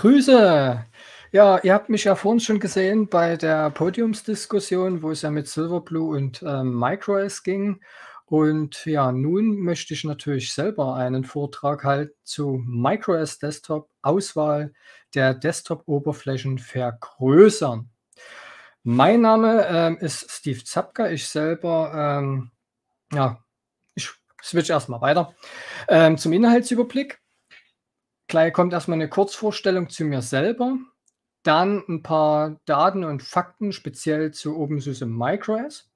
Grüße! Ja, ihr habt mich ja vorhin schon gesehen bei der Podiumsdiskussion, wo es ja mit Silverblue und äh, MicroS ging. Und ja, nun möchte ich natürlich selber einen Vortrag halten zu MicroS Desktop Auswahl der Desktop-Oberflächen vergrößern. Mein Name ähm, ist Steve Zapka. Ich selber, ähm, ja, ich switch erstmal weiter. Ähm, zum Inhaltsüberblick. Gleich kommt erstmal eine Kurzvorstellung zu mir selber, dann ein paar Daten und Fakten speziell zu OpenSUSE MicroS.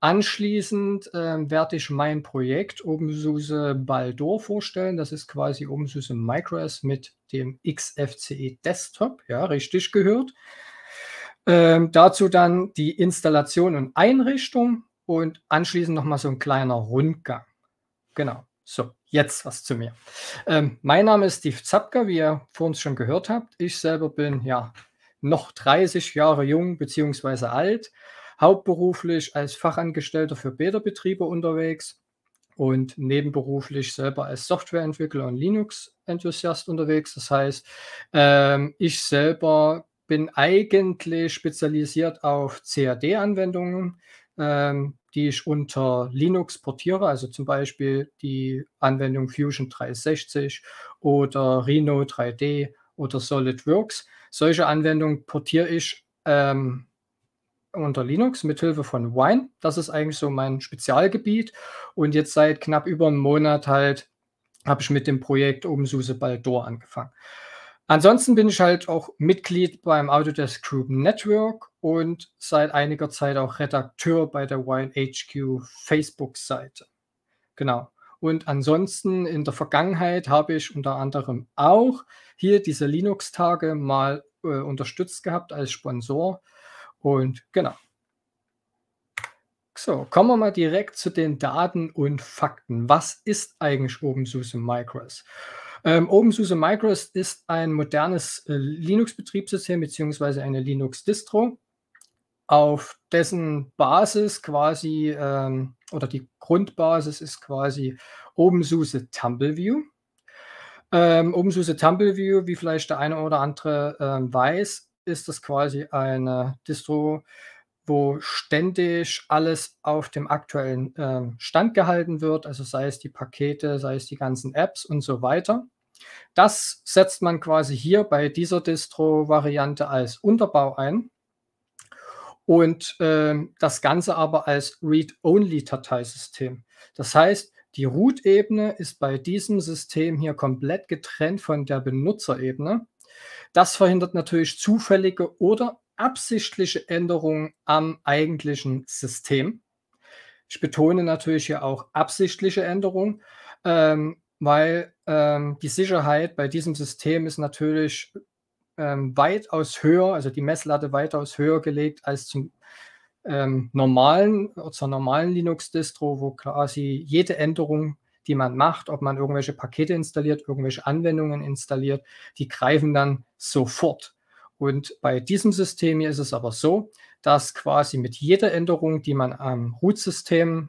Anschließend äh, werde ich mein Projekt OpenSUSE Baldor vorstellen. Das ist quasi OpenSUSE MicroS mit dem XFCE Desktop. Ja, richtig gehört. Ähm, dazu dann die Installation und Einrichtung und anschließend nochmal so ein kleiner Rundgang. Genau, so jetzt was zu mir. Ähm, mein Name ist Steve Zapka, wie ihr vor uns schon gehört habt. Ich selber bin ja noch 30 Jahre jung bzw. alt, hauptberuflich als Fachangestellter für Bäderbetriebe unterwegs und nebenberuflich selber als Softwareentwickler und Linux-Enthusiast unterwegs. Das heißt, ähm, ich selber bin eigentlich spezialisiert auf CAD-Anwendungen, ähm, die ich unter Linux portiere, also zum Beispiel die Anwendung Fusion 360 oder Rhino 3D oder SolidWorks. Solche Anwendungen portiere ich ähm, unter Linux mit Hilfe von Wine. Das ist eigentlich so mein Spezialgebiet. Und jetzt seit knapp über einem Monat halt habe ich mit dem Projekt Umsuse Baldor angefangen. Ansonsten bin ich halt auch Mitglied beim Autodesk Group Network und seit einiger Zeit auch Redakteur bei der YNHQ Facebook-Seite. Genau. Und ansonsten in der Vergangenheit habe ich unter anderem auch hier diese Linux-Tage mal äh, unterstützt gehabt als Sponsor. Und genau. So, kommen wir mal direkt zu den Daten und Fakten. Was ist eigentlich OpenSUSE Micros? Micros? Ähm, OpenSUSE Micros ist ein modernes äh, Linux-Betriebssystem bzw. eine Linux-Distro, auf dessen Basis quasi ähm, oder die Grundbasis ist quasi OpenSUSE TumbleView. Ähm, OpenSUSE TumbleView, wie vielleicht der eine oder andere äh, weiß, ist das quasi eine Distro, wo ständig alles auf dem aktuellen äh, Stand gehalten wird, also sei es die Pakete, sei es die ganzen Apps und so weiter. Das setzt man quasi hier bei dieser Distro-Variante als Unterbau ein und äh, das Ganze aber als Read-Only-Dateisystem. Das heißt, die Root-Ebene ist bei diesem System hier komplett getrennt von der Benutzerebene. Das verhindert natürlich zufällige oder absichtliche Änderungen am eigentlichen System. Ich betone natürlich hier auch absichtliche Änderungen. Ähm, weil ähm, die Sicherheit bei diesem System ist natürlich ähm, weitaus höher, also die Messlatte weitaus höher gelegt als zum ähm, normalen, zur normalen Linux-Distro, wo quasi jede Änderung, die man macht, ob man irgendwelche Pakete installiert, irgendwelche Anwendungen installiert, die greifen dann sofort. Und bei diesem System hier ist es aber so, dass quasi mit jeder Änderung, die man am Root-System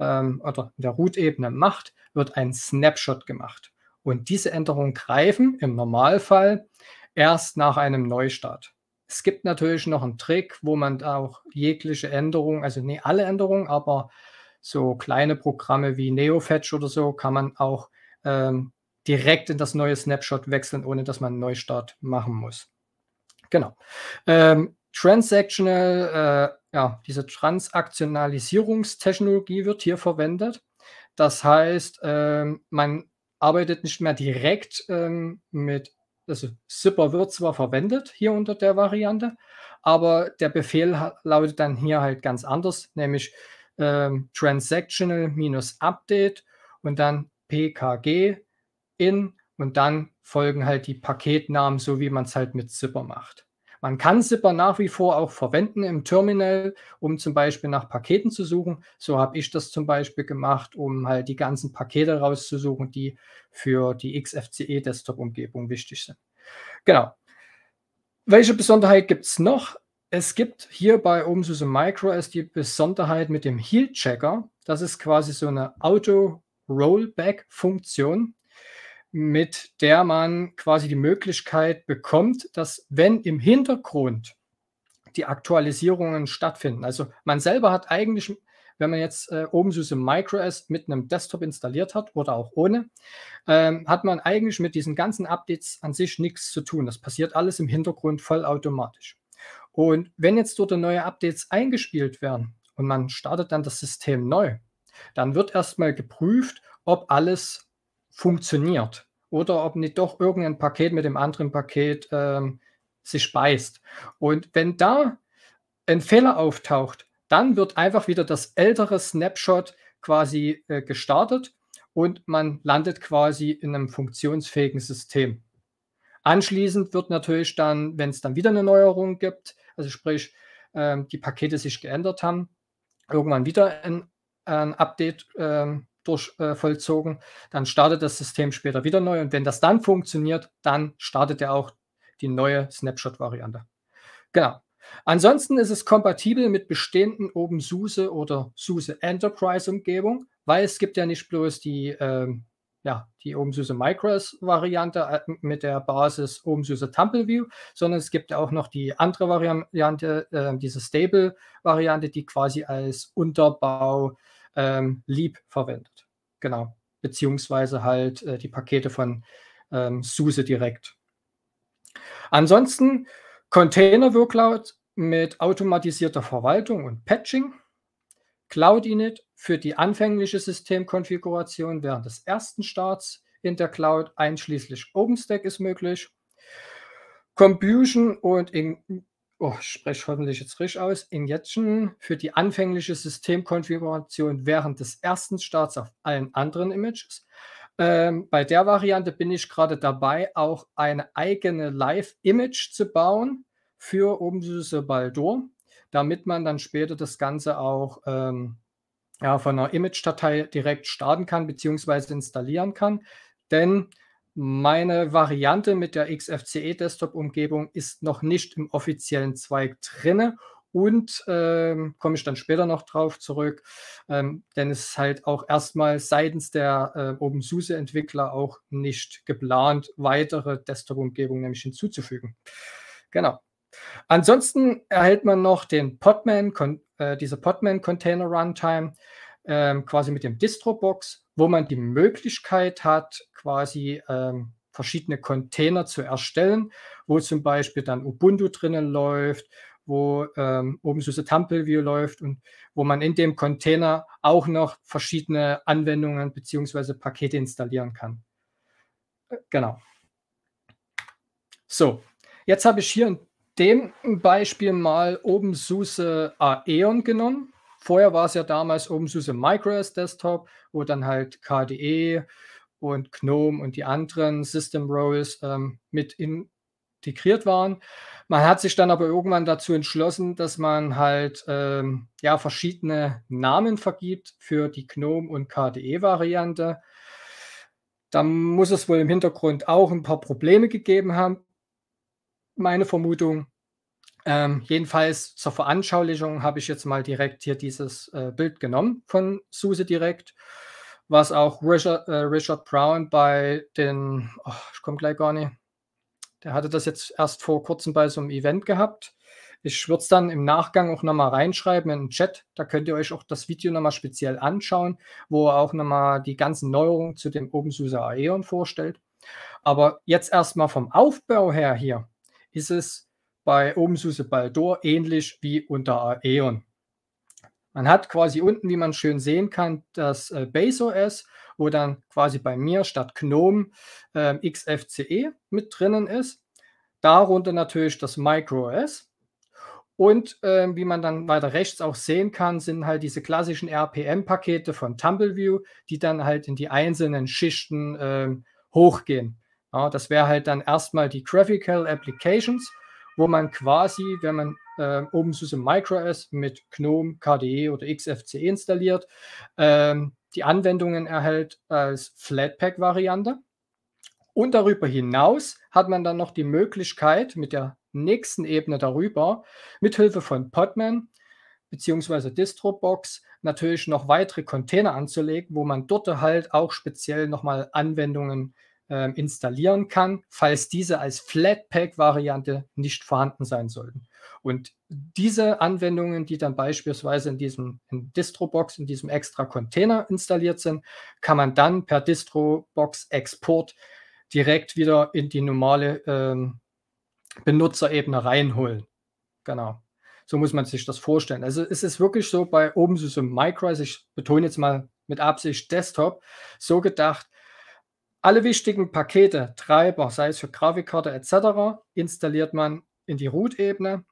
ähm, oder in der Root-Ebene macht, wird ein Snapshot gemacht. Und diese Änderungen greifen im Normalfall erst nach einem Neustart. Es gibt natürlich noch einen Trick, wo man auch jegliche Änderungen, also nicht alle Änderungen, aber so kleine Programme wie NeoFetch oder so, kann man auch ähm, direkt in das neue Snapshot wechseln, ohne dass man einen Neustart machen muss. Genau. Ähm, Transactional äh, ja, diese Transaktionalisierungstechnologie wird hier verwendet. Das heißt, ähm, man arbeitet nicht mehr direkt ähm, mit, also Zipper wird zwar verwendet hier unter der Variante, aber der Befehl lautet dann hier halt ganz anders, nämlich ähm, Transactional-Update und dann PKG in und dann folgen halt die Paketnamen, so wie man es halt mit Zipper macht. Man kann Zipper nach wie vor auch verwenden im Terminal, um zum Beispiel nach Paketen zu suchen. So habe ich das zum Beispiel gemacht, um halt die ganzen Pakete rauszusuchen, die für die XFCE Desktop-Umgebung wichtig sind. Genau. Welche Besonderheit gibt es noch? Es gibt hier bei OpenSUSE MicroS die Besonderheit mit dem Heal-Checker. Das ist quasi so eine Auto-Rollback-Funktion mit der man quasi die Möglichkeit bekommt, dass wenn im Hintergrund die Aktualisierungen stattfinden, also man selber hat eigentlich, wenn man jetzt äh, süße MicroS mit einem Desktop installiert hat oder auch ohne, ähm, hat man eigentlich mit diesen ganzen Updates an sich nichts zu tun. Das passiert alles im Hintergrund vollautomatisch. Und wenn jetzt dort neue Updates eingespielt werden und man startet dann das System neu, dann wird erstmal geprüft, ob alles funktioniert oder ob nicht doch irgendein Paket mit dem anderen Paket ähm, sich speist. Und wenn da ein Fehler auftaucht, dann wird einfach wieder das ältere Snapshot quasi äh, gestartet und man landet quasi in einem funktionsfähigen System. Anschließend wird natürlich dann, wenn es dann wieder eine Neuerung gibt, also sprich, äh, die Pakete sich geändert haben, irgendwann wieder ein, ein Update ähm, durch, äh, vollzogen, dann startet das System später wieder neu und wenn das dann funktioniert, dann startet er auch die neue Snapshot-Variante. Genau. Ansonsten ist es kompatibel mit bestehenden OpenSUSE oder SUSE Enterprise-Umgebung, weil es gibt ja nicht bloß die, äh, ja, die OpenSUSE Micros-Variante äh, mit der Basis OpenSUSE TumbleView, sondern es gibt ja auch noch die andere Variante, äh, diese Stable-Variante, die quasi als Unterbau äh, ähm, Leap verwendet. Genau. Beziehungsweise halt äh, die Pakete von ähm, SUSE direkt. Ansonsten Container Workload mit automatisierter Verwaltung und Patching. Cloud Init für die anfängliche Systemkonfiguration während des ersten Starts in der Cloud, einschließlich OpenStack, ist möglich. Compution und in oh, ich spreche hoffentlich jetzt richtig aus, Injection für die anfängliche Systemkonfiguration während des ersten Starts auf allen anderen Images. Ähm, bei der Variante bin ich gerade dabei, auch eine eigene Live-Image zu bauen für OpenSUSE Baldur, damit man dann später das Ganze auch ähm, ja, von einer Image-Datei direkt starten kann bzw. installieren kann. Denn meine Variante mit der XFCE Desktop-Umgebung ist noch nicht im offiziellen Zweig drinne und ähm, komme ich dann später noch drauf zurück, ähm, denn es ist halt auch erstmal seitens der äh, OpenSUSE-Entwickler auch nicht geplant, weitere Desktop-Umgebungen nämlich hinzuzufügen. Genau. Ansonsten erhält man noch den Podman, äh, diese Podman Container Runtime, äh, quasi mit dem Distrobox, wo man die Möglichkeit hat, quasi ähm, verschiedene Container zu erstellen, wo zum Beispiel dann Ubuntu drinnen läuft, wo ähm, OpenSUSE View läuft und wo man in dem Container auch noch verschiedene Anwendungen bzw. Pakete installieren kann. Äh, genau. So, jetzt habe ich hier in dem Beispiel mal OpenSUSE Aeon genommen. Vorher war es ja damals OpenSUSE MicroS Desktop, wo dann halt KDE, und GNOME und die anderen System Roles ähm, mit integriert waren. Man hat sich dann aber irgendwann dazu entschlossen, dass man halt ähm, ja verschiedene Namen vergibt für die GNOME und KDE-Variante. Da muss es wohl im Hintergrund auch ein paar Probleme gegeben haben. Meine Vermutung. Ähm, jedenfalls zur Veranschaulichung habe ich jetzt mal direkt hier dieses äh, Bild genommen von SUSE Direkt was auch Richard, äh, Richard Brown bei den, oh, ich komme gleich gar nicht, der hatte das jetzt erst vor kurzem bei so einem Event gehabt. Ich würde es dann im Nachgang auch nochmal reinschreiben in den Chat. Da könnt ihr euch auch das Video nochmal speziell anschauen, wo er auch nochmal die ganzen Neuerungen zu dem OpenSUSE Aeon vorstellt. Aber jetzt erstmal vom Aufbau her hier ist es bei OpenSUSE Baldor ähnlich wie unter Aeon. Man hat quasi unten, wie man schön sehen kann, das äh, Base OS, wo dann quasi bei mir statt GNOME äh, XFCE mit drinnen ist. Darunter natürlich das MicroOS. Und äh, wie man dann weiter rechts auch sehen kann, sind halt diese klassischen RPM-Pakete von Tumbleview, die dann halt in die einzelnen Schichten ähm, hochgehen. Ja, das wäre halt dann erstmal die Graphical Applications wo man quasi, wenn man äh, OpenSUSE MicroS mit GNOME, KDE oder XFCE installiert, ähm, die Anwendungen erhält als Flatpak-Variante. Und darüber hinaus hat man dann noch die Möglichkeit, mit der nächsten Ebene darüber, mithilfe von Podman bzw. Distrobox natürlich noch weitere Container anzulegen, wo man dort halt auch speziell nochmal Anwendungen ähm, installieren kann, falls diese als Flatpak-Variante nicht vorhanden sein sollten. Und diese Anwendungen, die dann beispielsweise in diesem in Distrobox, in diesem extra Container installiert sind, kann man dann per Distrobox-Export direkt wieder in die normale ähm, Benutzerebene reinholen. Genau. So muss man sich das vorstellen. Also es ist wirklich so bei OpenSUSE Micro, also ich betone jetzt mal mit Absicht Desktop, so gedacht, alle wichtigen Pakete, Treiber, sei es für Grafikkarte etc., installiert man in die Root-Ebene.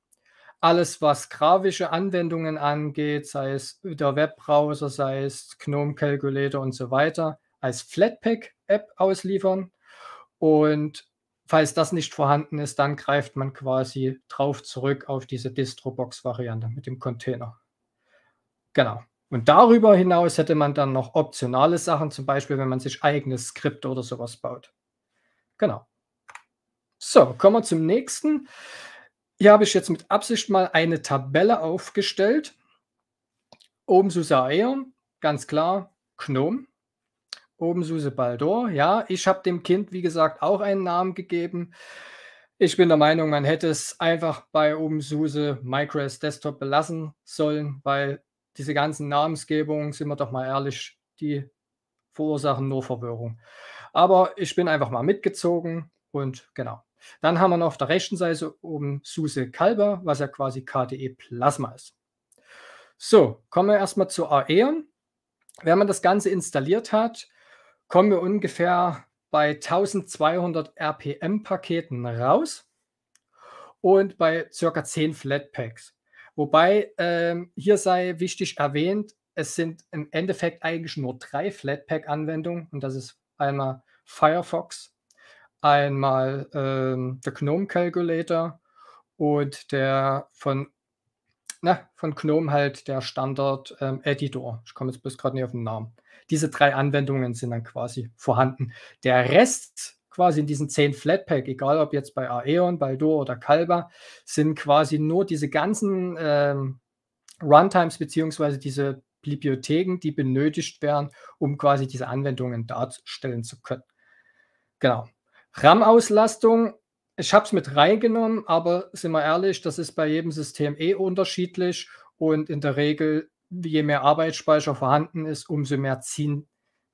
Alles, was grafische Anwendungen angeht, sei es der Webbrowser, sei es GNOME Calculator und so weiter, als Flatpak-App ausliefern. Und falls das nicht vorhanden ist, dann greift man quasi drauf zurück auf diese Distrobox-Variante mit dem Container. Genau. Und darüber hinaus hätte man dann noch optionale Sachen, zum Beispiel, wenn man sich eigene Skripte oder sowas baut. Genau. So, kommen wir zum nächsten. Hier habe ich jetzt mit Absicht mal eine Tabelle aufgestellt. Oben Suse Aeon, ganz klar, Gnome. Oben Suse Baldor, ja. Ich habe dem Kind, wie gesagt, auch einen Namen gegeben. Ich bin der Meinung, man hätte es einfach bei OpenSUSE MyCrest Desktop belassen sollen, weil diese ganzen Namensgebungen, sind wir doch mal ehrlich, die verursachen nur Verwirrung. Aber ich bin einfach mal mitgezogen und genau. Dann haben wir noch auf der rechten Seite oben SUSE Kalber, was ja quasi KDE Plasma ist. So, kommen wir erstmal zu Aeon. Wenn man das Ganze installiert hat, kommen wir ungefähr bei 1200 RPM-Paketen raus und bei circa 10 Flatpaks. Wobei ähm, hier sei wichtig erwähnt, es sind im Endeffekt eigentlich nur drei Flatpak-Anwendungen und das ist einmal Firefox, einmal ähm, der GNOME Calculator und der von, na, von GNOME halt der Standard ähm, Editor. Ich komme jetzt bloß gerade nicht auf den Namen. Diese drei Anwendungen sind dann quasi vorhanden. Der Rest quasi in diesen 10 Flatpak, egal ob jetzt bei Aeon, Baldur oder Calva, sind quasi nur diese ganzen ähm, Runtimes beziehungsweise diese Bibliotheken, die benötigt werden, um quasi diese Anwendungen darstellen zu können. Genau. RAM-Auslastung, ich habe es mit reingenommen, aber sind wir ehrlich, das ist bei jedem System eh unterschiedlich und in der Regel, je mehr Arbeitsspeicher vorhanden ist, umso mehr ziehen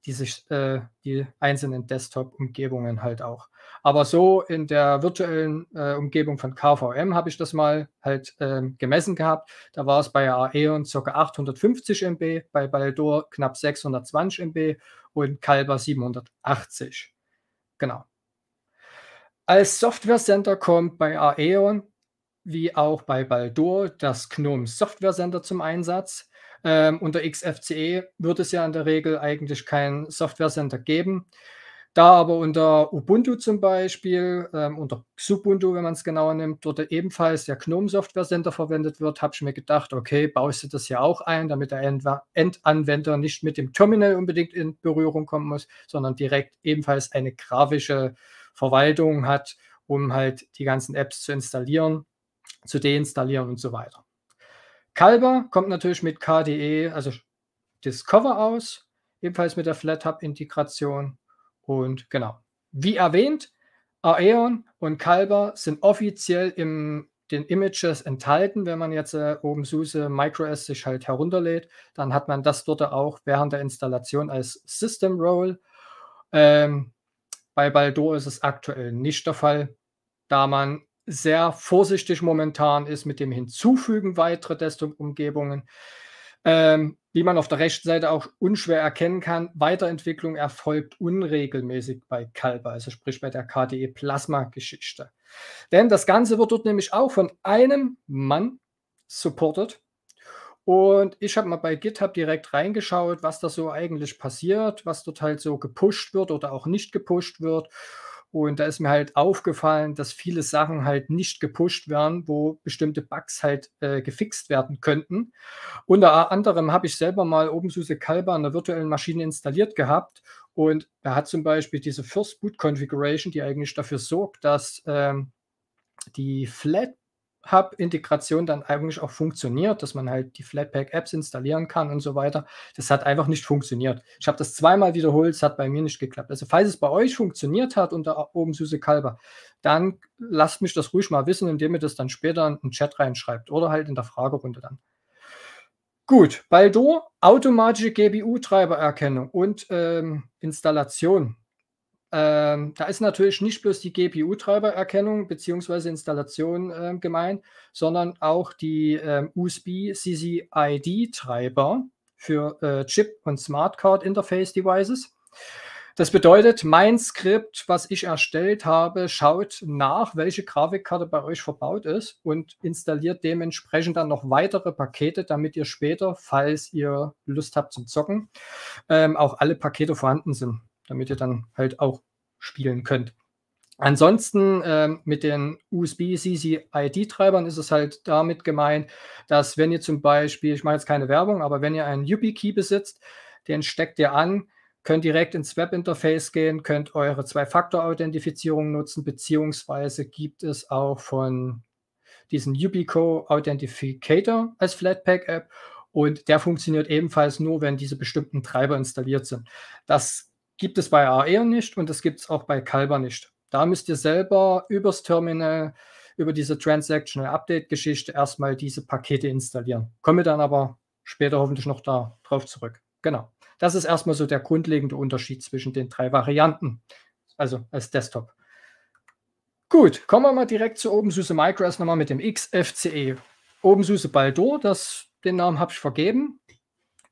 diese, äh, die einzelnen Desktop-Umgebungen halt auch. Aber so in der virtuellen äh, Umgebung von KVM habe ich das mal halt ähm, gemessen gehabt. Da war es bei Aeon ca. 850 MB, bei Baldur knapp 620 MB und Calba 780. Genau. Als Software Center kommt bei Aeon wie auch bei Baldur das GNOME Software Center zum Einsatz. Ähm, unter XFCE würde es ja in der Regel eigentlich keinen Software Center geben. Da aber unter Ubuntu zum Beispiel, ähm, unter Xubuntu, wenn man es genauer nimmt, dort ebenfalls der GNOME Software Center verwendet wird, habe ich mir gedacht, okay, baust du das ja auch ein, damit der Endanwender nicht mit dem Terminal unbedingt in Berührung kommen muss, sondern direkt ebenfalls eine grafische Verwaltung hat, um halt die ganzen Apps zu installieren, zu deinstallieren und so weiter. Kalber kommt natürlich mit KDE, also Discover aus, ebenfalls mit der FlatHub-Integration. Und genau, wie erwähnt, Aeon und Kalber sind offiziell in den Images enthalten. Wenn man jetzt äh, OpenSUSE MicroS sich halt herunterlädt, dann hat man das dort auch während der Installation als System Role. Ähm, bei Baldur ist es aktuell nicht der Fall, da man sehr vorsichtig momentan ist mit dem Hinzufügen weiterer Testumgebungen. Ähm, wie man auf der rechten Seite auch unschwer erkennen kann, Weiterentwicklung erfolgt unregelmäßig bei Kalber, also sprich bei der KDE Plasma-Geschichte. Denn das Ganze wird dort nämlich auch von einem Mann supported. Und ich habe mal bei GitHub direkt reingeschaut, was da so eigentlich passiert, was dort halt so gepusht wird oder auch nicht gepusht wird. Und da ist mir halt aufgefallen, dass viele Sachen halt nicht gepusht werden, wo bestimmte Bugs halt äh, gefixt werden könnten. Unter anderem habe ich selber mal OpenSUSE Kalba an der virtuellen Maschine installiert gehabt. Und er hat zum Beispiel diese First Boot Configuration, die eigentlich dafür sorgt, dass ähm, die Flat Hub-Integration dann eigentlich auch funktioniert, dass man halt die Flatpak-Apps installieren kann und so weiter. Das hat einfach nicht funktioniert. Ich habe das zweimal wiederholt, es hat bei mir nicht geklappt. Also falls es bei euch funktioniert hat unter oben Süße Kalber, dann lasst mich das ruhig mal wissen, indem ihr das dann später in den Chat reinschreibt oder halt in der Fragerunde dann. Gut, Baldur, automatische GPU-Treibererkennung und ähm, Installation ähm, da ist natürlich nicht bloß die GPU-Treibererkennung bzw. Installation äh, gemeint, sondern auch die äh, USB-CCID-Treiber für äh, Chip- und Smartcard-Interface-Devices. Das bedeutet, mein Skript, was ich erstellt habe, schaut nach, welche Grafikkarte bei euch verbaut ist und installiert dementsprechend dann noch weitere Pakete, damit ihr später, falls ihr Lust habt zum Zocken, ähm, auch alle Pakete vorhanden sind damit ihr dann halt auch spielen könnt. Ansonsten äh, mit den usb cc id treibern ist es halt damit gemeint, dass wenn ihr zum Beispiel, ich mache jetzt keine Werbung, aber wenn ihr einen YubiKey besitzt, den steckt ihr an, könnt direkt ins Webinterface gehen, könnt eure Zwei-Faktor-Authentifizierung nutzen, beziehungsweise gibt es auch von diesen Yubico Authentificator als Flatpak-App und der funktioniert ebenfalls nur, wenn diese bestimmten Treiber installiert sind. Das gibt es bei AR e nicht und das gibt es auch bei Calber nicht. Da müsst ihr selber übers Terminal, über diese Transactional Update-Geschichte erstmal diese Pakete installieren. Komme dann aber später hoffentlich noch darauf zurück. Genau. Das ist erstmal so der grundlegende Unterschied zwischen den drei Varianten, also als Desktop. Gut, kommen wir mal direkt zu OpenSUSE Micro erst nochmal mit dem XFCE. OpenSUSE Baldur, das, den Namen habe ich vergeben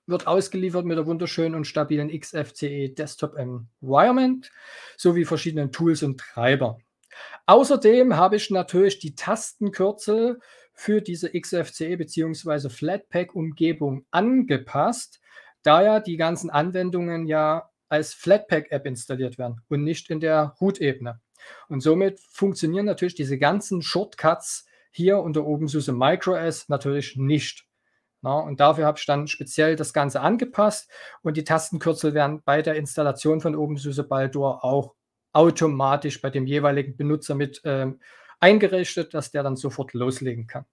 wird ausgeliefert mit der wunderschönen und stabilen XFCE Desktop Environment sowie verschiedenen Tools und Treiber. Außerdem habe ich natürlich die Tastenkürzel für diese XFCE bzw. Flatpak-Umgebung angepasst, da ja die ganzen Anwendungen ja als Flatpak-App installiert werden und nicht in der Root-Ebene. Und somit funktionieren natürlich diese ganzen Shortcuts hier unter OpenSUSE MicroS natürlich nicht. Na, ne? und dafür habe ich dann speziell das Ganze angepasst und die Tastenkürzel werden bei der Installation von OpenSUSE Baldur auch automatisch bei dem jeweiligen Benutzer mit ähm, eingerichtet, dass der dann sofort loslegen kann.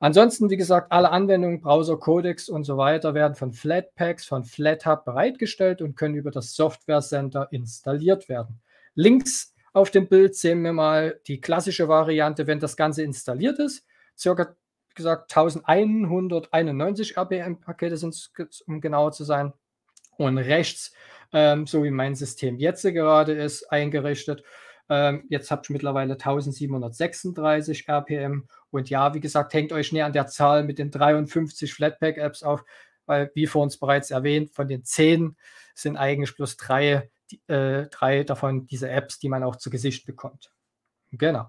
Ansonsten, wie gesagt, alle Anwendungen, Browser, Codecs und so weiter werden von Flatpaks, von FlatHub bereitgestellt und können über das Software Center installiert werden. Links auf dem Bild sehen wir mal die klassische Variante, wenn das Ganze installiert ist. Circa gesagt, 1191 RPM-Pakete sind es, um genauer zu sein. Und rechts, ähm, so wie mein System jetzt gerade ist, eingerichtet. Ähm, jetzt habt ihr mittlerweile 1736 RPM. Und ja, wie gesagt, hängt euch näher an der Zahl mit den 53 Flatpak-Apps auf, weil, wie vor uns bereits erwähnt, von den 10 sind eigentlich bloß drei, die, äh, drei davon diese Apps, die man auch zu Gesicht bekommt. Genau.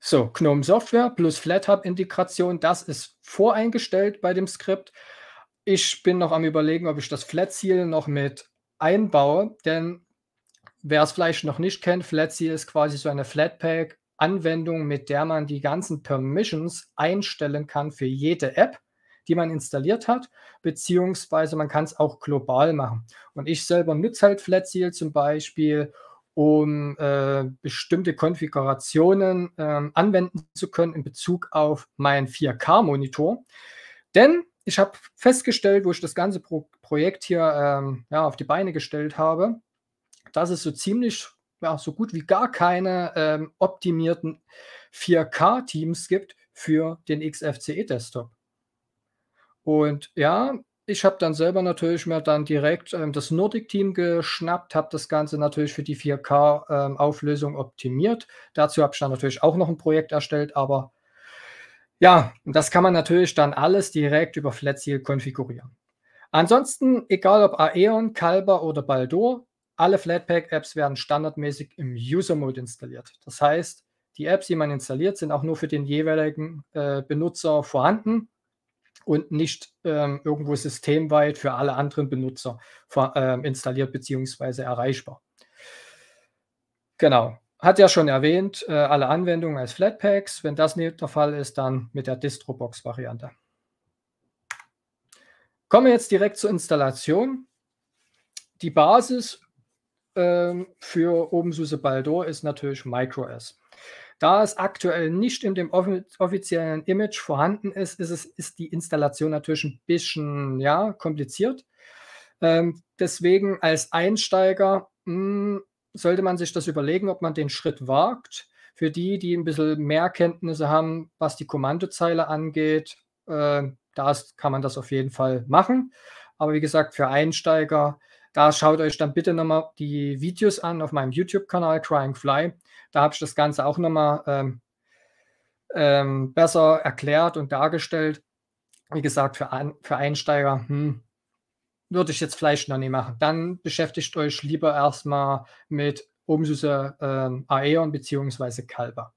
So, GNOME Software plus FlatHub Integration, das ist voreingestellt bei dem Skript. Ich bin noch am Überlegen, ob ich das FlatSeal noch mit einbaue, denn wer es vielleicht noch nicht kennt, Flatseal ist quasi so eine Flatpak-Anwendung, mit der man die ganzen Permissions einstellen kann für jede App, die man installiert hat, beziehungsweise man kann es auch global machen. Und ich selber nutze halt Flatseal zum Beispiel, um äh, bestimmte Konfigurationen äh, anwenden zu können in Bezug auf meinen 4K-Monitor. Denn ich habe festgestellt, wo ich das ganze Pro Projekt hier ähm, ja, auf die Beine gestellt habe, dass es so ziemlich, ja, so gut wie gar keine ähm, optimierten 4K-Teams gibt für den XFCE-Desktop. Und ja, ich habe dann selber natürlich mir dann direkt ähm, das Nordic-Team geschnappt, habe das Ganze natürlich für die 4K-Auflösung ähm, optimiert. Dazu habe ich dann natürlich auch noch ein Projekt erstellt, aber ja, das kann man natürlich dann alles direkt über FlatSeal konfigurieren. Ansonsten, egal ob Aeon, Calber oder Baldur, alle Flatpak-Apps werden standardmäßig im User-Mode installiert. Das heißt, die Apps, die man installiert, sind auch nur für den jeweiligen äh, Benutzer vorhanden und nicht ähm, irgendwo systemweit für alle anderen Benutzer äh, installiert bzw. erreichbar. Genau. Hat ja schon erwähnt, äh, alle Anwendungen als Flatpaks. Wenn das nicht der Fall ist, dann mit der Distrobox-Variante. Kommen wir jetzt direkt zur Installation. Die Basis ähm, für OpenSUSE Baldur ist natürlich MicroS. Da es aktuell nicht in dem offiziellen Image vorhanden ist, ist, es, ist die Installation natürlich ein bisschen ja, kompliziert. Ähm, deswegen als Einsteiger mh, hm, sollte man sich das überlegen, ob man den Schritt wagt. Für die, die ein bisschen mehr Kenntnisse haben, was die Kommandozeile angeht, äh, da kann man das auf jeden Fall machen. Aber wie gesagt, für Einsteiger da schaut euch dann bitte nochmal die Videos an auf meinem YouTube-Kanal Crying Fly. Da habe ich das Ganze auch nochmal ähm, ähm, besser erklärt und dargestellt. Wie gesagt, für, An für Einsteiger hm, würde ich jetzt vielleicht noch nie machen. Dann beschäftigt euch lieber erstmal mit Umsüße ähm, Aeon bzw. Kalber.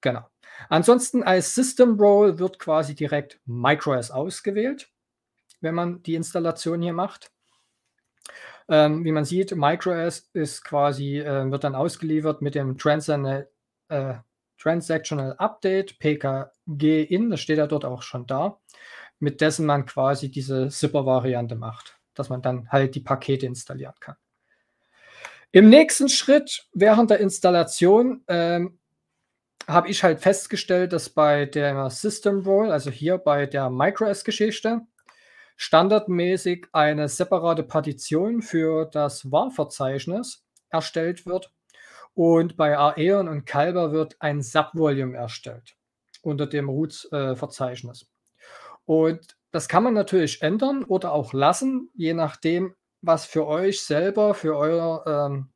Genau. Ansonsten als System Role wird quasi direkt MicroS ausgewählt, wenn man die Installation hier macht. Ähm, wie man sieht, MicroS ist quasi, äh, wird dann ausgeliefert mit dem Transactional, äh, Transactional Update, PKG in, das steht ja dort auch schon da, mit dessen man quasi diese Zipper-Variante macht, dass man dann halt die Pakete installieren kann. Im nächsten Schritt während der Installation ähm, habe ich halt festgestellt, dass bei der System Role, also hier bei der MicroS-Geschichte, standardmäßig eine separate Partition für das var verzeichnis erstellt wird und bei Aeon und Kalber wird ein Subvolume erstellt unter dem Roots-Verzeichnis. und das kann man natürlich ändern oder auch lassen, je nachdem, was für euch selber, für euer ähm,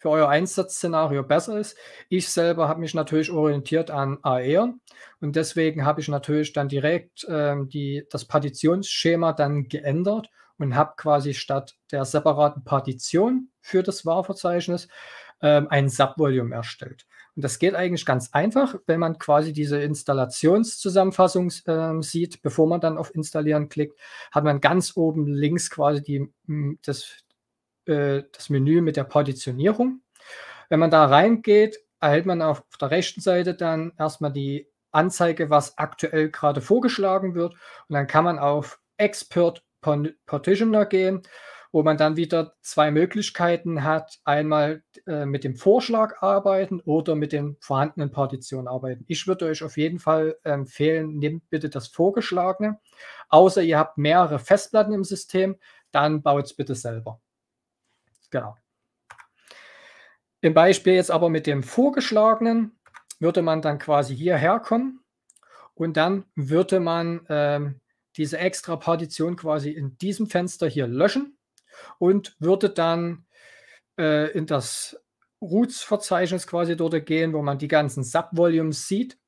für euer Einsatzszenario besser ist. Ich selber habe mich natürlich orientiert an AR e und deswegen habe ich natürlich dann direkt ähm, die, das Partitionsschema dann geändert und habe quasi statt der separaten Partition für das var ähm, ein Subvolume erstellt. Und das geht eigentlich ganz einfach, wenn man quasi diese Installationszusammenfassung äh, sieht, bevor man dann auf Installieren klickt, hat man ganz oben links quasi die, das, äh, das Menü mit der Partitionierung. Wenn man da reingeht, erhält man auf der rechten Seite dann erstmal die Anzeige, was aktuell gerade vorgeschlagen wird. Und dann kann man auf Expert Partitioner gehen, wo man dann wieder zwei Möglichkeiten hat. Einmal äh, mit dem Vorschlag arbeiten oder mit den vorhandenen Partitionen arbeiten. Ich würde euch auf jeden Fall empfehlen, nehmt bitte das Vorgeschlagene. Außer ihr habt mehrere Festplatten im System, dann baut es bitte selber. Genau. Im Beispiel jetzt aber mit dem vorgeschlagenen würde man dann quasi hierher kommen und dann würde man ähm, diese extra Partition quasi in diesem Fenster hier löschen und würde dann äh, in das Roots-Verzeichnis quasi dort gehen, wo man die ganzen Subvolumes sieht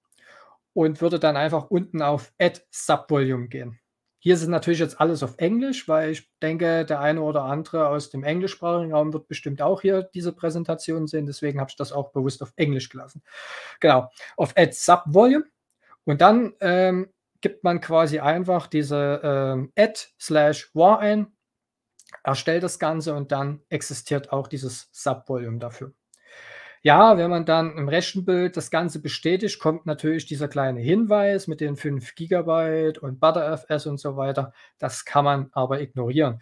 und würde dann einfach unten auf Add Subvolume gehen. Hier ist es natürlich jetzt alles auf Englisch, weil ich denke, der eine oder andere aus dem englischsprachigen Raum wird bestimmt auch hier diese Präsentation sehen. Deswegen habe ich das auch bewusst auf Englisch gelassen. Genau, auf Add Sub Volume. Und dann ähm, gibt man quasi einfach diese ähm, Add slash War ein, erstellt das Ganze und dann existiert auch dieses Sub Volume dafür. Ja, wenn man dann im Rechenbild das Ganze bestätigt, kommt natürlich dieser kleine Hinweis mit den 5 GB und ButterFS und so weiter. Das kann man aber ignorieren.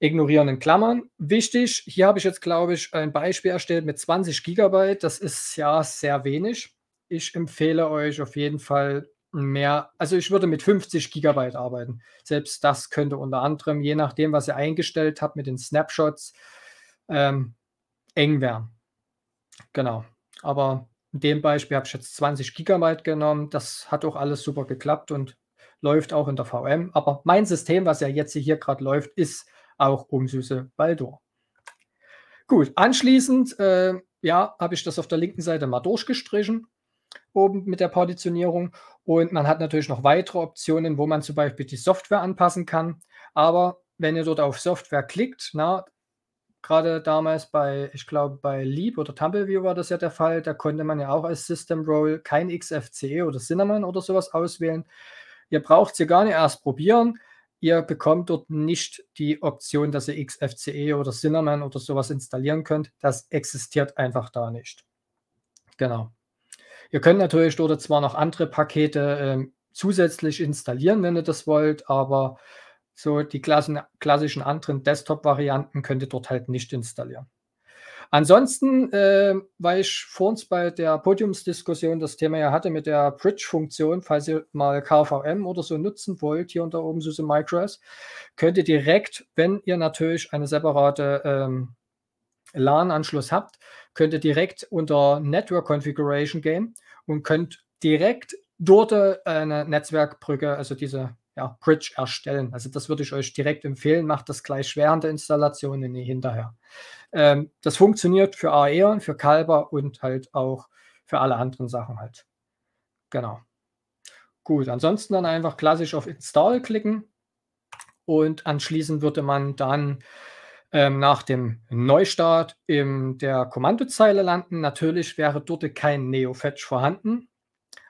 Ignorieren in Klammern. Wichtig, hier habe ich jetzt, glaube ich, ein Beispiel erstellt mit 20 GB. Das ist ja sehr wenig. Ich empfehle euch auf jeden Fall mehr, also ich würde mit 50 Gigabyte arbeiten. Selbst das könnte unter anderem, je nachdem, was ihr eingestellt habt mit den Snapshots, ähm, eng werden. Genau. Aber in dem Beispiel habe ich jetzt 20 Gigabyte genommen. Das hat auch alles super geklappt und läuft auch in der VM. Aber mein System, was ja jetzt hier gerade läuft, ist auch Umsüße Baldur. Gut, anschließend, äh, ja, habe ich das auf der linken Seite mal durchgestrichen, oben mit der Partitionierung. Und man hat natürlich noch weitere Optionen, wo man zum Beispiel die Software anpassen kann. Aber wenn ihr dort auf Software klickt, na, Gerade damals bei, ich glaube, bei Leap oder Tumbleview war das ja der Fall. Da konnte man ja auch als System Roll kein XFCE oder Cinnamon oder sowas auswählen. Ihr braucht sie gar nicht erst probieren. Ihr bekommt dort nicht die Option, dass ihr XFCE oder Cinnamon oder sowas installieren könnt. Das existiert einfach da nicht. Genau. Ihr könnt natürlich dort zwar noch andere Pakete ähm, zusätzlich installieren, wenn ihr das wollt, aber so die klassen, klassischen anderen Desktop-Varianten könnt ihr dort halt nicht installieren. Ansonsten, äh, weil ich vor uns bei der Podiumsdiskussion das Thema ja hatte mit der Bridge-Funktion, falls ihr mal KVM oder so nutzen wollt, hier unter oben SUSE MicroS, könnt ihr direkt, wenn ihr natürlich eine separate ähm, LAN-Anschluss habt, könnt ihr direkt unter Network Configuration gehen und könnt direkt dort äh, eine Netzwerkbrücke, also diese ja, Bridge erstellen. Also das würde ich euch direkt empfehlen. Macht das gleich während der Installation und nie hinterher. Ähm, das funktioniert für Aeon, für Kalber und halt auch für alle anderen Sachen halt. Genau. Gut, ansonsten dann einfach klassisch auf Install klicken und anschließend würde man dann ähm, nach dem Neustart in der Kommandozeile landen. Natürlich wäre dort kein Neo-Fetch vorhanden,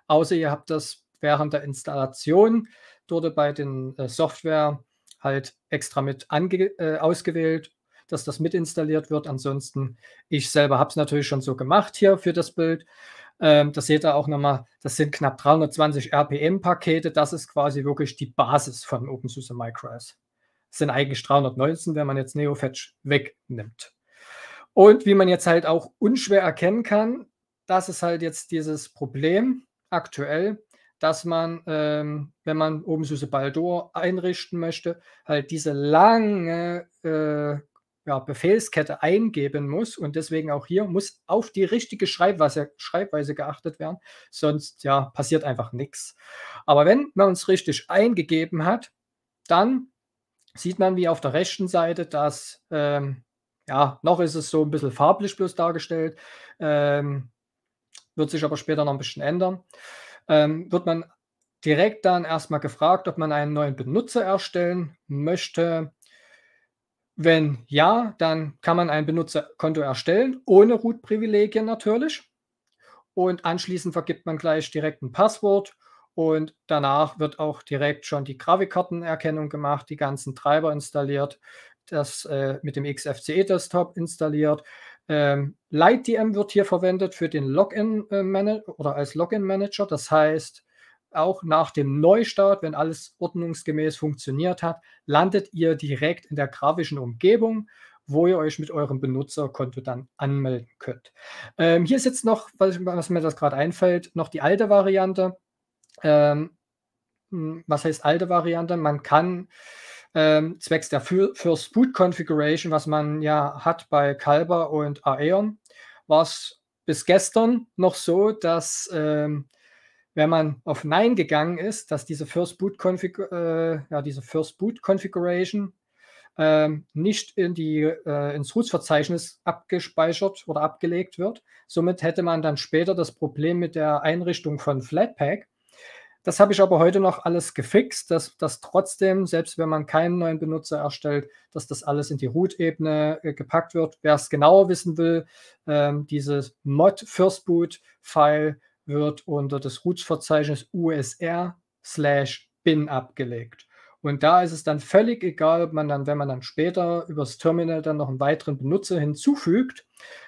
außer ihr habt das während der Installation wurde bei den äh, Software halt extra mit ange äh, ausgewählt, dass das mit installiert wird. Ansonsten, ich selber habe es natürlich schon so gemacht hier für das Bild. Ähm, das seht ihr auch nochmal, das sind knapp 320 RPM-Pakete. Das ist quasi wirklich die Basis von OpenSUSE MyCRAS. Das sind eigentlich 319, wenn man jetzt NeoFetch wegnimmt. Und wie man jetzt halt auch unschwer erkennen kann, das ist halt jetzt dieses Problem aktuell, dass man, ähm, wenn man oben süße Baldur einrichten möchte, halt diese lange äh, ja, Befehlskette eingeben muss und deswegen auch hier muss auf die richtige Schreibweise, Schreibweise geachtet werden, sonst ja passiert einfach nichts. Aber wenn man es richtig eingegeben hat, dann sieht man wie auf der rechten Seite, dass ähm, ja noch ist es so ein bisschen farblich bloß dargestellt, ähm, wird sich aber später noch ein bisschen ändern ähm, wird man direkt dann erstmal gefragt, ob man einen neuen Benutzer erstellen möchte. Wenn ja, dann kann man ein Benutzerkonto erstellen, ohne Root-Privilegien natürlich. Und anschließend vergibt man gleich direkt ein Passwort und danach wird auch direkt schon die Grafikkartenerkennung gemacht, die ganzen Treiber installiert, das äh, mit dem XFCE-Desktop installiert. Ähm, LightDM wird hier verwendet für den Login äh, Manager oder als Login Manager. Das heißt, auch nach dem Neustart, wenn alles ordnungsgemäß funktioniert hat, landet ihr direkt in der grafischen Umgebung, wo ihr euch mit eurem Benutzerkonto dann anmelden könnt. Ähm, hier ist jetzt noch, was, was mir das gerade einfällt, noch die alte Variante. Ähm, hm, was heißt alte Variante? Man kann ähm, zwecks der First Boot Configuration, was man ja hat bei Kalber und Aeon, war es bis gestern noch so, dass ähm, wenn man auf Nein gegangen ist, dass diese First Boot, Config äh, ja, diese First Boot Configuration ähm, nicht in die, äh, ins Root-Verzeichnis abgespeichert oder abgelegt wird. Somit hätte man dann später das Problem mit der Einrichtung von Flatpak, das habe ich aber heute noch alles gefixt, dass das trotzdem, selbst wenn man keinen neuen Benutzer erstellt, dass das alles in die Root-Ebene äh, gepackt wird. Wer es genauer wissen will, ähm, dieses mod firstboot-File wird unter das Roots-Verzeichnis usr slash bin abgelegt. Und da ist es dann völlig egal, ob man dann, wenn man dann später übers Terminal dann noch einen weiteren Benutzer hinzufügt,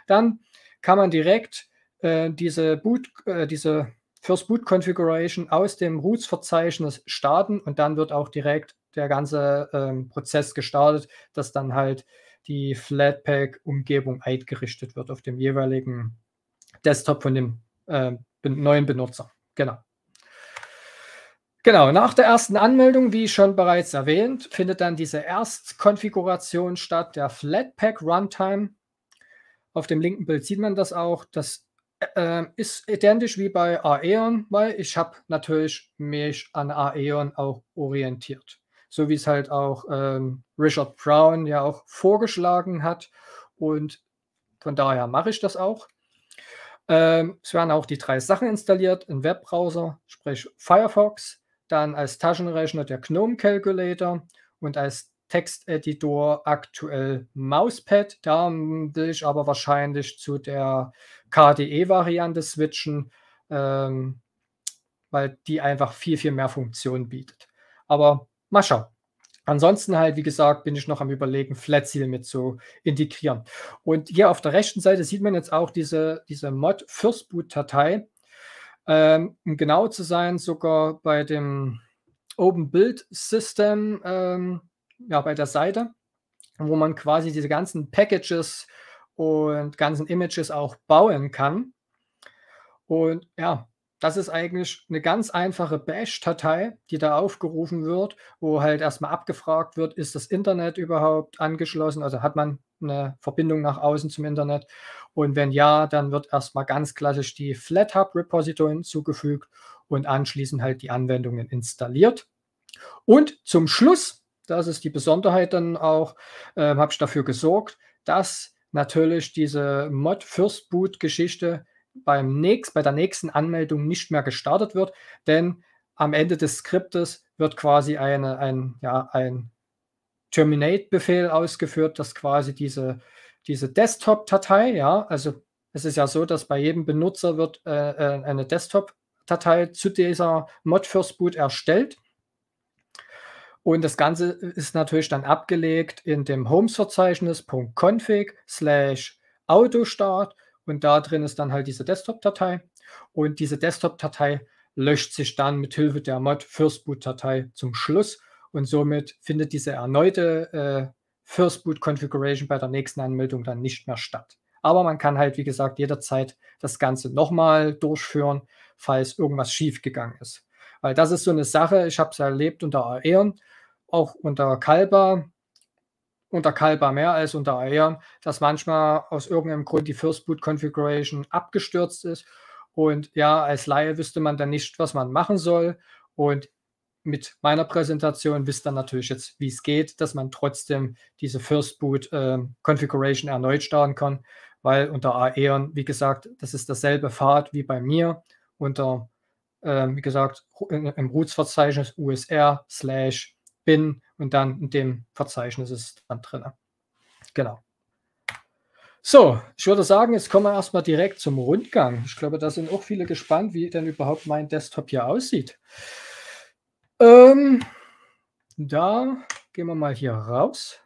dann kann man direkt äh, diese Boot, äh, diese First Boot Configuration aus dem Roots-Verzeichnis starten und dann wird auch direkt der ganze ähm, Prozess gestartet, dass dann halt die Flatpak-Umgebung eingerichtet wird auf dem jeweiligen Desktop von dem äh, neuen Benutzer. Genau. Genau, nach der ersten Anmeldung, wie schon bereits erwähnt, findet dann diese Erstkonfiguration statt, der Flatpak Runtime. Auf dem linken Bild sieht man das auch. Das äh, ist identisch wie bei Aeon, weil ich habe natürlich mich an Aeon auch orientiert. So wie es halt auch ähm, Richard Brown ja auch vorgeschlagen hat. Und von daher mache ich das auch. Ähm, es werden auch die drei Sachen installiert ein Webbrowser, sprich Firefox, dann als Taschenrechner der GNOME Calculator und als Texteditor aktuell Mauspad. Da will ich aber wahrscheinlich zu der KDE-Variante switchen, ähm, weil die einfach viel, viel mehr Funktionen bietet. Aber mal schauen. Ansonsten halt, wie gesagt, bin ich noch am überlegen, Flatseal mit zu integrieren. Und hier auf der rechten Seite sieht man jetzt auch diese, diese Mod Firstboot-Datei. Ähm, um genau zu sein, sogar bei dem Open Build System ähm, ja, bei der Seite, wo man quasi diese ganzen Packages und ganzen Images auch bauen kann. Und ja, das ist eigentlich eine ganz einfache Bash-Datei, die da aufgerufen wird, wo halt erstmal abgefragt wird, ist das Internet überhaupt angeschlossen? Also hat man eine Verbindung nach außen zum Internet? Und wenn ja, dann wird erstmal ganz klassisch die FlatHub-Repository hinzugefügt und anschließend halt die Anwendungen installiert. Und zum Schluss das ist die Besonderheit dann auch, äh, habe ich dafür gesorgt, dass natürlich diese Mod First Boot Geschichte beim nächst, bei der nächsten Anmeldung nicht mehr gestartet wird, denn am Ende des Skriptes wird quasi eine, ein, ja, ein Terminate-Befehl ausgeführt, dass quasi diese, diese Desktop-Datei, ja, also es ist ja so, dass bei jedem Benutzer wird äh, äh eine Desktop-Datei zu dieser Mod First Boot erstellt und das Ganze ist natürlich dann abgelegt in dem Homes-Verzeichnis.config slash Autostart und da drin ist dann halt diese Desktop-Datei und diese Desktop-Datei löscht sich dann mit Hilfe der Mod First Boot-Datei zum Schluss und somit findet diese erneute äh, First Boot Configuration bei der nächsten Anmeldung dann nicht mehr statt. Aber man kann halt, wie gesagt, jederzeit das Ganze nochmal durchführen, falls irgendwas schief gegangen ist. Weil das ist so eine Sache, ich habe es erlebt unter Aeon, auch unter Kalba, unter Kalba mehr als unter Aeon, dass manchmal aus irgendeinem Grund die First Boot Configuration abgestürzt ist. Und ja, als Laie wüsste man dann nicht, was man machen soll. Und mit meiner Präsentation wisst ihr natürlich jetzt, wie es geht, dass man trotzdem diese First Boot äh, Configuration erneut starten kann, weil unter Aeon, wie gesagt, das ist dasselbe Pfad wie bei mir. Unter ähm, wie gesagt, im Roots-Verzeichnis usr slash bin und dann in dem Verzeichnis ist dann drin. Genau. So, ich würde sagen, jetzt kommen wir erstmal direkt zum Rundgang. Ich glaube, da sind auch viele gespannt, wie denn überhaupt mein Desktop hier aussieht. Ähm, da gehen wir mal hier raus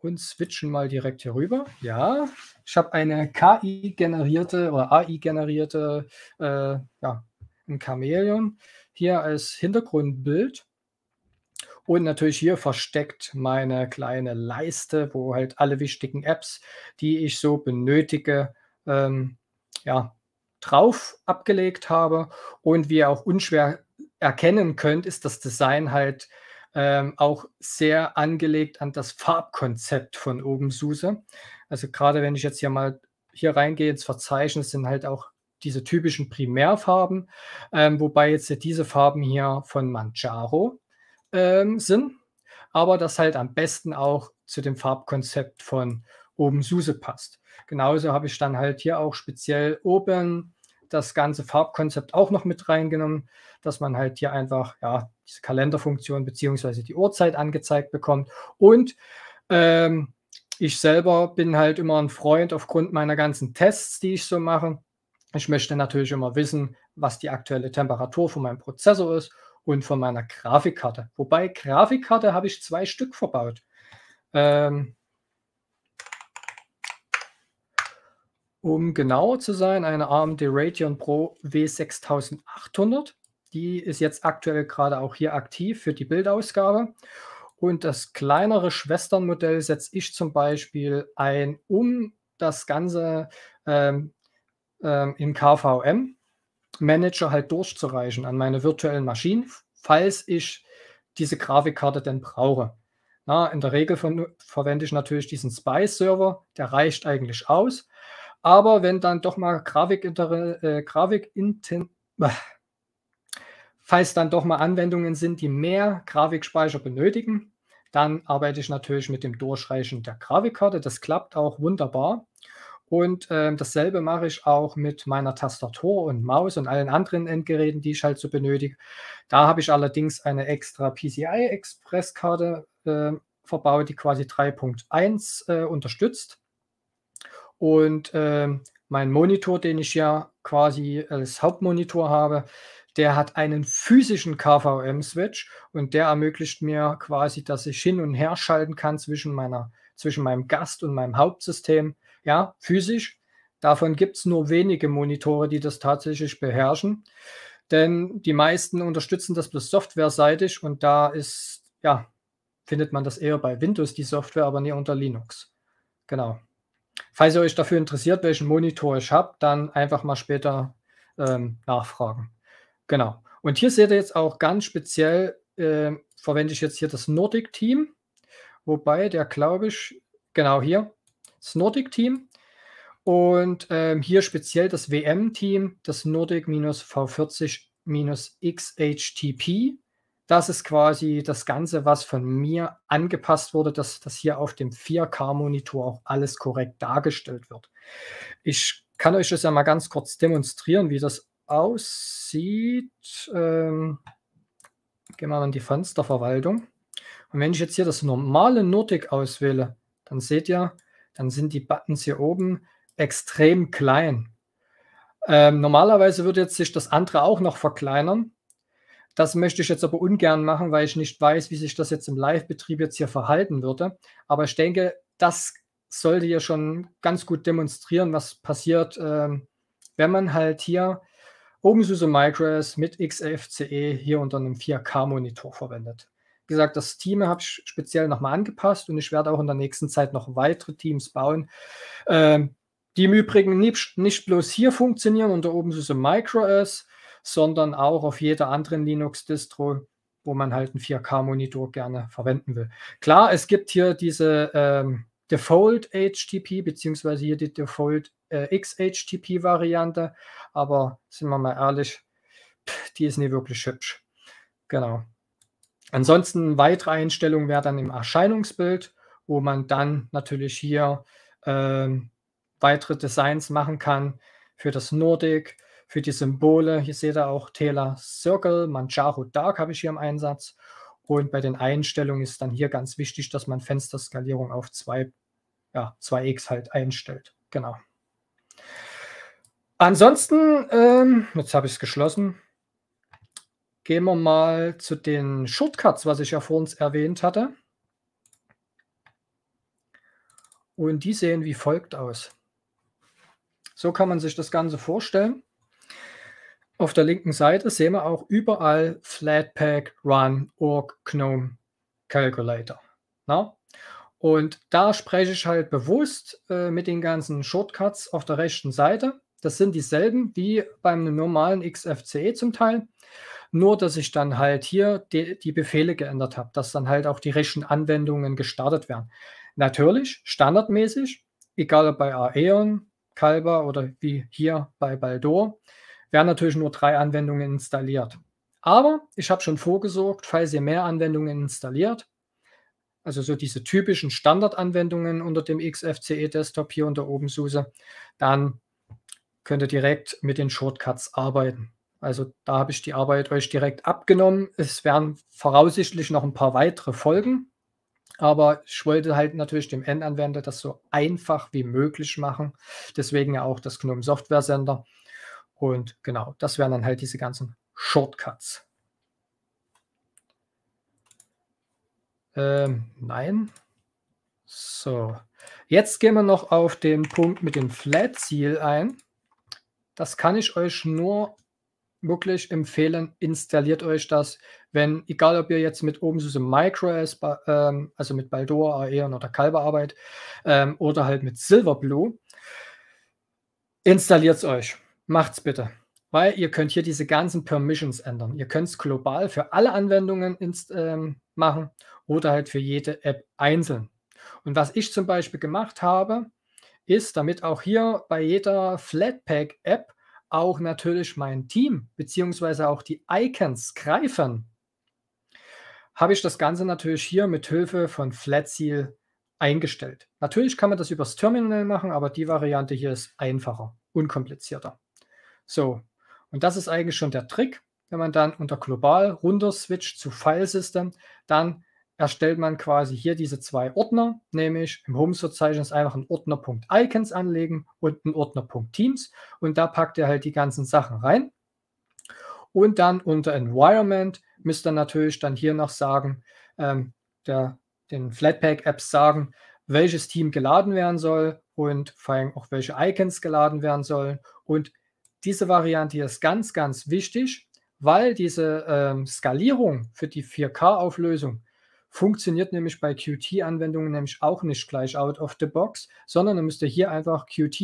und switchen mal direkt hier rüber. Ja, ich habe eine KI-generierte oder AI-generierte äh, ja, ein Chamäleon hier als Hintergrundbild. Und natürlich hier versteckt meine kleine Leiste, wo halt alle wichtigen Apps, die ich so benötige, ähm, ja, drauf abgelegt habe. Und wie ihr auch unschwer erkennen könnt, ist das Design halt ähm, auch sehr angelegt an das Farbkonzept von OpenSUSE. Also gerade wenn ich jetzt hier mal hier reingehe ins Verzeichnis, sind halt auch diese typischen Primärfarben, ähm, wobei jetzt diese Farben hier von Manjaro ähm, sind, aber das halt am besten auch zu dem Farbkonzept von oben Suse passt. Genauso habe ich dann halt hier auch speziell oben das ganze Farbkonzept auch noch mit reingenommen, dass man halt hier einfach ja, diese Kalenderfunktion beziehungsweise die Uhrzeit angezeigt bekommt. Und ähm, ich selber bin halt immer ein Freund aufgrund meiner ganzen Tests, die ich so mache, ich möchte natürlich immer wissen, was die aktuelle Temperatur von meinem Prozessor ist und von meiner Grafikkarte. Wobei Grafikkarte habe ich zwei Stück verbaut. Ähm, um genauer zu sein, eine AMD Radeon Pro W6800. Die ist jetzt aktuell gerade auch hier aktiv für die Bildausgabe. Und das kleinere Schwesternmodell setze ich zum Beispiel ein, um das Ganze ähm, ähm, im KVM Manager halt durchzureichen an meine virtuellen Maschinen, falls ich diese Grafikkarte denn brauche. Na, in der Regel ver verwende ich natürlich diesen Spice-Server, der reicht eigentlich aus. Aber wenn dann doch mal Grafik, äh, Grafik äh, falls dann doch mal Anwendungen sind, die mehr Grafikspeicher benötigen, dann arbeite ich natürlich mit dem Durchreichen der Grafikkarte. Das klappt auch wunderbar. Und ähm, dasselbe mache ich auch mit meiner Tastatur und Maus und allen anderen Endgeräten, die ich halt so benötige. Da habe ich allerdings eine extra PCI-Express-Karte äh, verbaut, die quasi 3.1 äh, unterstützt. Und äh, mein Monitor, den ich ja quasi als Hauptmonitor habe, der hat einen physischen KVM-Switch und der ermöglicht mir quasi, dass ich hin und her schalten kann zwischen, meiner, zwischen meinem Gast und meinem Hauptsystem ja, physisch. Davon gibt es nur wenige Monitore, die das tatsächlich beherrschen. Denn die meisten unterstützen das bloß softwareseitig und da ist, ja, findet man das eher bei Windows, die Software, aber nie unter Linux. Genau. Falls ihr euch dafür interessiert, welchen Monitor ich habe, dann einfach mal später ähm, nachfragen. Genau. Und hier seht ihr jetzt auch ganz speziell, äh, verwende ich jetzt hier das Nordic Team, wobei der glaube ich, genau hier, das Nordic-Team. Und ähm, hier speziell das WM-Team, das Nordic-V40-XHTP. Das ist quasi das Ganze, was von mir angepasst wurde, dass das hier auf dem 4K-Monitor auch alles korrekt dargestellt wird. Ich kann euch das ja mal ganz kurz demonstrieren, wie das aussieht. Ähm, gehen wir mal in die Fensterverwaltung. Und wenn ich jetzt hier das normale Nordic auswähle, dann seht ihr, dann sind die Buttons hier oben extrem klein. Ähm, normalerweise würde jetzt sich das andere auch noch verkleinern. Das möchte ich jetzt aber ungern machen, weil ich nicht weiß, wie sich das jetzt im Live-Betrieb jetzt hier verhalten würde. Aber ich denke, das sollte ja schon ganz gut demonstrieren, was passiert, ähm, wenn man halt hier OpenSUSE Micros mit XFCE hier unter einem 4K-Monitor verwendet gesagt, das Team habe ich speziell nochmal angepasst und ich werde auch in der nächsten Zeit noch weitere Teams bauen. Ähm, die im Übrigen nicht, nicht bloß hier funktionieren unter OpenSUSE S, sondern auch auf jeder anderen Linux-Distro, wo man halt einen 4K-Monitor gerne verwenden will. Klar, es gibt hier diese ähm, Default HTTP, beziehungsweise hier die Default äh, XHTP-Variante, aber sind wir mal ehrlich, pff, die ist nicht wirklich hübsch. Genau. Ansonsten weitere Einstellung wäre dann im Erscheinungsbild, wo man dann natürlich hier ähm, weitere Designs machen kann für das Nordic, für die Symbole. Hier seht ihr auch Taylor Circle, Manjaro Dark habe ich hier im Einsatz. Und bei den Einstellungen ist dann hier ganz wichtig, dass man Fensterskalierung auf 2, ja, x halt einstellt. Genau. Ansonsten, ähm, jetzt habe ich es geschlossen. Gehen wir mal zu den Shortcuts, was ich ja vor uns erwähnt hatte. Und die sehen wie folgt aus. So kann man sich das Ganze vorstellen. Auf der linken Seite sehen wir auch überall Flatpak, Run, Org, GNOME, Calculator. Na? Und da spreche ich halt bewusst äh, mit den ganzen Shortcuts auf der rechten Seite. Das sind dieselben wie beim normalen XFCE zum Teil. Nur, dass ich dann halt hier die, die Befehle geändert habe, dass dann halt auch die richtigen Anwendungen gestartet werden. Natürlich, standardmäßig, egal ob bei Aeon, Calva oder wie hier bei Baldor, werden natürlich nur drei Anwendungen installiert. Aber ich habe schon vorgesorgt, falls ihr mehr Anwendungen installiert, also so diese typischen Standardanwendungen unter dem XFCE-Desktop hier unter oben SUSE, dann könnt ihr direkt mit den Shortcuts arbeiten. Also da habe ich die Arbeit euch direkt abgenommen. Es werden voraussichtlich noch ein paar weitere Folgen, aber ich wollte halt natürlich dem Endanwender das so einfach wie möglich machen. Deswegen ja auch das GNOME Software Center. Und genau, das wären dann halt diese ganzen Shortcuts. Ähm, nein. So. Jetzt gehen wir noch auf den Punkt mit dem Flat-Ziel ein. Das kann ich euch nur wirklich empfehlen, installiert euch das, wenn, egal ob ihr jetzt mit OpenSUSE MicroS, ähm, also mit Baldor, Aeon oder Kalber arbeitet, ähm, oder halt mit Silverblue, installiert es euch. Macht's bitte. Weil ihr könnt hier diese ganzen Permissions ändern. Ihr könnt es global für alle Anwendungen ähm, machen oder halt für jede App einzeln. Und was ich zum Beispiel gemacht habe, ist, damit auch hier bei jeder Flatpak-App auch natürlich mein Team beziehungsweise auch die Icons greifen, habe ich das Ganze natürlich hier mit Hilfe von Flatseal eingestellt. Natürlich kann man das übers Terminal machen, aber die Variante hier ist einfacher, unkomplizierter. So, und das ist eigentlich schon der Trick. Wenn man dann unter global runter switcht zu File System, dann erstellt man quasi hier diese zwei Ordner, nämlich im Homes-Verzeichnis einfach einen Ordner.icons anlegen und einen Ordner.teams und da packt ihr halt die ganzen Sachen rein. Und dann unter Environment müsst ihr natürlich dann hier noch sagen, ähm, der, den Flatpak-Apps sagen, welches Team geladen werden soll und vor allem auch welche Icons geladen werden sollen. Und diese Variante hier ist ganz, ganz wichtig, weil diese ähm, Skalierung für die 4K-Auflösung Funktioniert nämlich bei Qt-Anwendungen nämlich auch nicht gleich out of the box, sondern dann müsst ihr hier einfach qt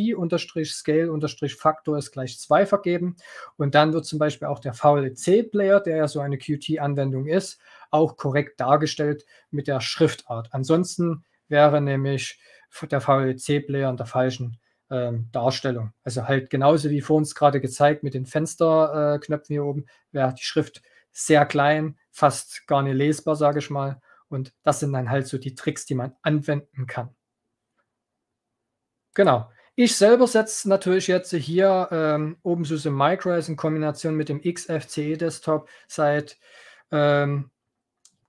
scale faktor ist gleich 2 vergeben und dann wird zum Beispiel auch der VLC-Player, der ja so eine Qt-Anwendung ist, auch korrekt dargestellt mit der Schriftart. Ansonsten wäre nämlich der VLC-Player in der falschen ähm, Darstellung. Also halt genauso wie vor uns gerade gezeigt mit den Fensterknöpfen äh, hier oben, wäre die Schrift sehr klein, fast gar nicht lesbar, sage ich mal. Und das sind dann halt so die Tricks, die man anwenden kann. Genau. Ich selber setze natürlich jetzt hier ähm, OpenSUSE Micros in Kombination mit dem XFCE Desktop seit ähm,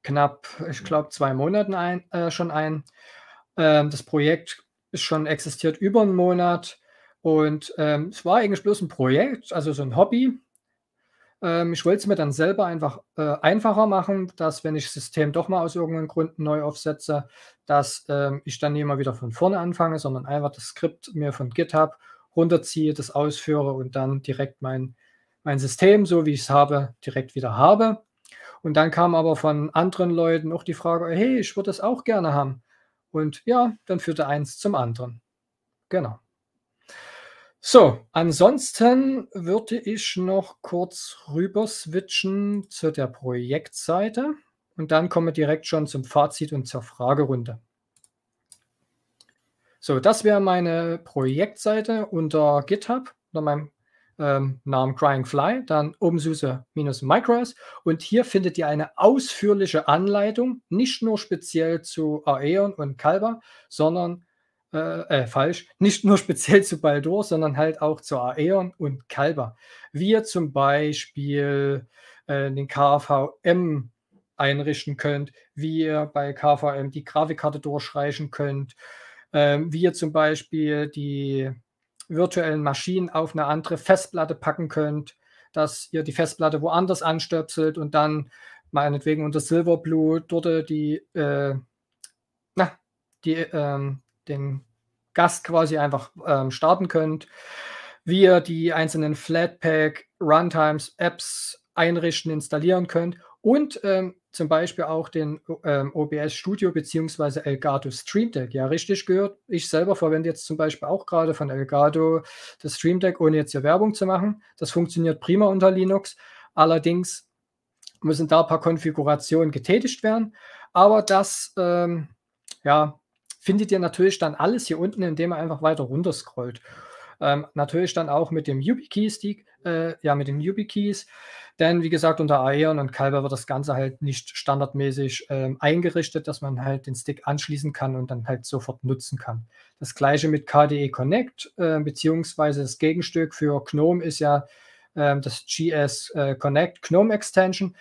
knapp, ich glaube, zwei Monaten ein, äh, schon ein. Ähm, das Projekt ist schon existiert über einen Monat und ähm, es war eigentlich bloß ein Projekt, also so ein Hobby. Ähm, ich wollte es mir dann selber einfach äh, einfacher machen, dass wenn ich das System doch mal aus irgendeinem Grund neu aufsetze, dass ähm, ich dann nicht mal wieder von vorne anfange, sondern einfach das Skript mir von GitHub runterziehe, das ausführe und dann direkt mein, mein System, so wie ich es habe, direkt wieder habe. Und dann kam aber von anderen Leuten auch die Frage, hey, ich würde das auch gerne haben. Und ja, dann führte eins zum anderen. Genau. So, ansonsten würde ich noch kurz rüber switchen zu der Projektseite und dann kommen wir direkt schon zum Fazit und zur Fragerunde. So, das wäre meine Projektseite unter GitHub, unter meinem ähm, Namen Crying Fly, dann OpenSUSE-Micros und hier findet ihr eine ausführliche Anleitung, nicht nur speziell zu Aeon und Calva, sondern äh, äh, falsch, nicht nur speziell zu Baldur, sondern halt auch zu Aeon und Kalber. Wir zum Beispiel äh, den KVM einrichten könnt, wie ihr bei KVM die Grafikkarte durchreichen könnt, ähm, wie ihr zum Beispiel die virtuellen Maschinen auf eine andere Festplatte packen könnt, dass ihr die Festplatte woanders anstöpselt und dann meinetwegen unter Silverblue dort die, äh, na, die ähm, den Gast quasi einfach ähm, starten könnt, wie ihr die einzelnen Flatpak, Runtimes, Apps einrichten, installieren könnt und ähm, zum Beispiel auch den ähm, OBS Studio bzw. Elgato Stream Deck. Ja, richtig gehört. Ich selber verwende jetzt zum Beispiel auch gerade von Elgato das Stream Deck, ohne jetzt hier Werbung zu machen. Das funktioniert prima unter Linux. Allerdings müssen da ein paar Konfigurationen getätigt werden. Aber das ähm, ja, findet ihr natürlich dann alles hier unten, indem ihr einfach weiter runter scrollt. Ähm, natürlich dann auch mit dem YubiKey-Stick, äh, ja, mit den YubiKeys. Denn wie gesagt, unter Aeon und Kalber wird das Ganze halt nicht standardmäßig ähm, eingerichtet, dass man halt den Stick anschließen kann und dann halt sofort nutzen kann. Das gleiche mit KDE Connect, äh, beziehungsweise das Gegenstück für GNOME ist ja ähm, äh, das GS Connect GNOME Extension.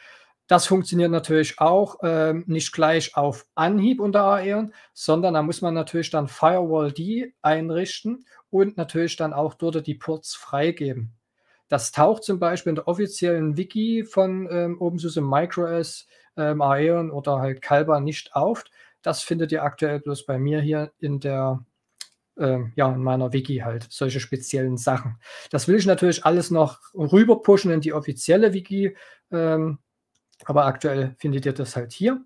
Das funktioniert natürlich auch ähm, nicht gleich auf Anhieb unter AEON, sondern da muss man natürlich dann Firewall D einrichten und natürlich dann auch dort die Ports freigeben. Das taucht zum Beispiel in der offiziellen Wiki von ähm, OpenSUSE MicroS, ähm, Aeon oder halt Kalba nicht auf. Das findet ihr aktuell bloß bei mir hier in der, äh, ja, in meiner Wiki halt, solche speziellen Sachen. Das will ich natürlich alles noch rüber pushen in die offizielle Wiki, ähm, aber aktuell findet ihr das halt hier.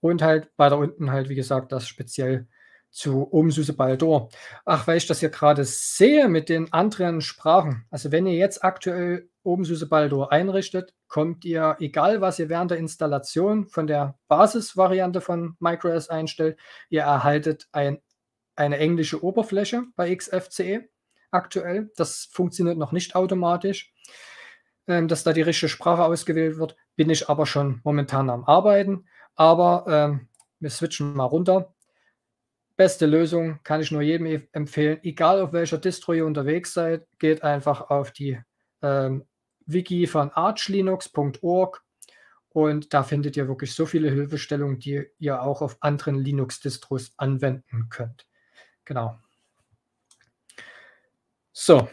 Und halt weiter unten halt, wie gesagt, das speziell zu Umsüße Baldor. Ach, weil ich das hier gerade sehe mit den anderen Sprachen. Also wenn ihr jetzt aktuell Umsüße Baldor einrichtet, kommt ihr, egal was ihr während der Installation von der Basisvariante von macOS einstellt, ihr erhaltet ein, eine englische Oberfläche bei XFCE aktuell. Das funktioniert noch nicht automatisch ähm, dass da die richtige Sprache ausgewählt wird. Bin ich aber schon momentan am Arbeiten. Aber ähm, wir switchen mal runter. Beste Lösung kann ich nur jedem e-, empfehlen. Egal auf welcher Distro ihr unterwegs seid, geht einfach auf die ähm, Wiki von archlinux.org und da findet ihr wirklich so viele Hilfestellungen, die ihr auch auf anderen Linux-Distros anwenden könnt. Genau. So,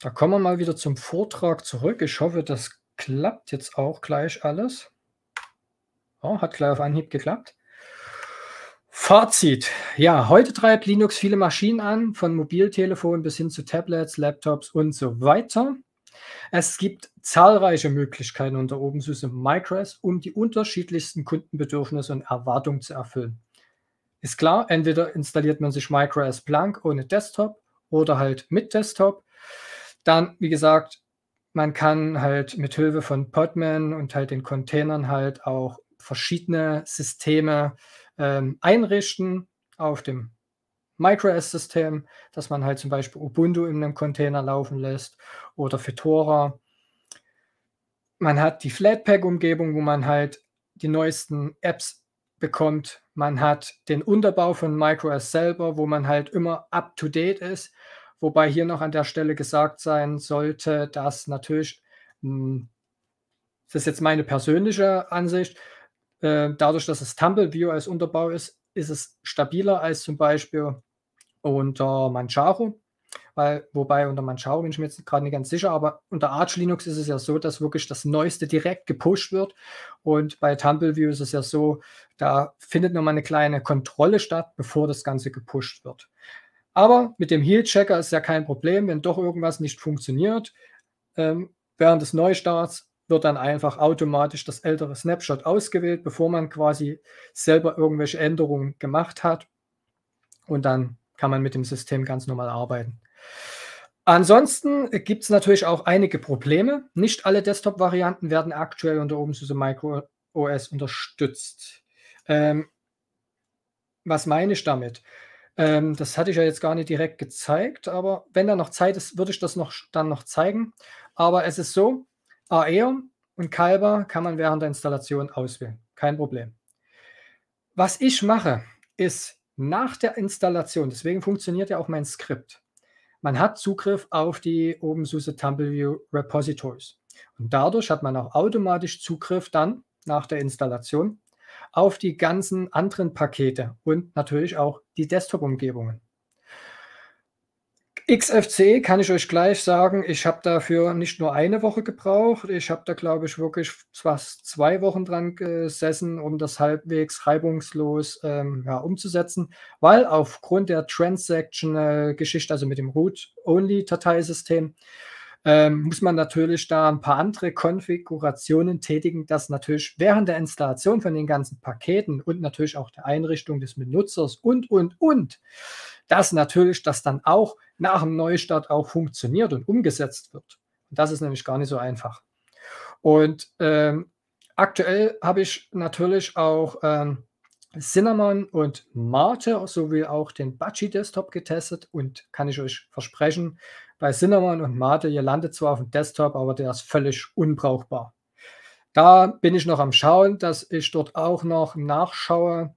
da kommen wir mal wieder zum Vortrag zurück. Ich hoffe, das klappt jetzt auch gleich alles. Oh, hat gleich auf Anhieb geklappt. Fazit. Ja, heute treibt Linux viele Maschinen an, von Mobiltelefonen bis hin zu Tablets, Laptops und so weiter. Es gibt zahlreiche Möglichkeiten unter OpenSUSE Micros, um die unterschiedlichsten Kundenbedürfnisse und Erwartungen zu erfüllen. Ist klar, entweder installiert man sich Micros als ohne Desktop oder halt mit Desktop dann, wie gesagt, man kann halt mit Hilfe von Podman und halt den Containern halt auch verschiedene Systeme ähm, einrichten auf dem MicroS-System, dass man halt zum Beispiel Ubuntu in einem Container laufen lässt oder Fedora. Man hat die Flatpak-Umgebung, wo man halt die neuesten Apps bekommt. Man hat den Unterbau von MicroS selber, wo man halt immer up-to-date ist. Wobei hier noch an der Stelle gesagt sein sollte, dass natürlich, hm, das ist jetzt meine persönliche Ansicht, äh, dadurch, dass es TumbleView als Unterbau ist, ist es stabiler als zum Beispiel unter Manjaro. Weil, wobei unter Manjaro bin ich mir jetzt gerade nicht ganz sicher, aber unter Arch Linux ist es ja so, dass wirklich das Neueste direkt gepusht wird. Und bei TumbleView ist es ja so, da findet nochmal eine kleine Kontrolle statt, bevor das Ganze gepusht wird. Aber mit dem Heal-Checker ist ja kein Problem, wenn doch irgendwas nicht funktioniert. Ähm, während des Neustarts wird dann einfach automatisch das ältere Snapshot ausgewählt, bevor man quasi selber irgendwelche Änderungen gemacht hat. Und dann kann man mit dem System ganz normal arbeiten. Ansonsten gibt es natürlich auch einige Probleme. Nicht alle Desktop-Varianten werden aktuell unter OpenSUSE MicroOS unterstützt. Ähm, was meine ich damit? Ähm, das hatte ich ja jetzt gar nicht direkt gezeigt, aber wenn da noch Zeit ist, würde ich das noch, dann noch zeigen. Aber es ist so, Aeon und Kalber kann man während der Installation auswählen. Kein Problem. Was ich mache, ist nach der Installation, deswegen funktioniert ja auch mein Skript, man hat Zugriff auf die OpenSUSE TumbleView Repositories. Und dadurch hat man auch automatisch Zugriff dann nach der Installation auf die ganzen anderen Pakete und natürlich auch die Desktop-Umgebungen. XFC kann ich euch gleich sagen, ich habe dafür nicht nur eine Woche gebraucht, ich habe da, glaube ich, wirklich fast zwei Wochen dran gesessen, um das halbwegs reibungslos ähm, ja, umzusetzen, weil aufgrund der Transactional-Geschichte, also mit dem Root-Only-Dateisystem, ähm, muss man natürlich da ein paar andere Konfigurationen tätigen, dass natürlich während der Installation von den ganzen Paketen und natürlich auch der Einrichtung des Benutzers und, und, und, dass natürlich das dann auch nach dem Neustart auch funktioniert und umgesetzt wird. Und das ist nämlich gar nicht so einfach. Und ähm, aktuell habe ich natürlich auch ähm, Cinnamon und Mate sowie auch den Budgie Desktop getestet und kann ich euch versprechen, bei Cinnamon und Mate, ihr landet zwar auf dem Desktop, aber der ist völlig unbrauchbar. Da bin ich noch am Schauen, dass ich dort auch noch nachschaue,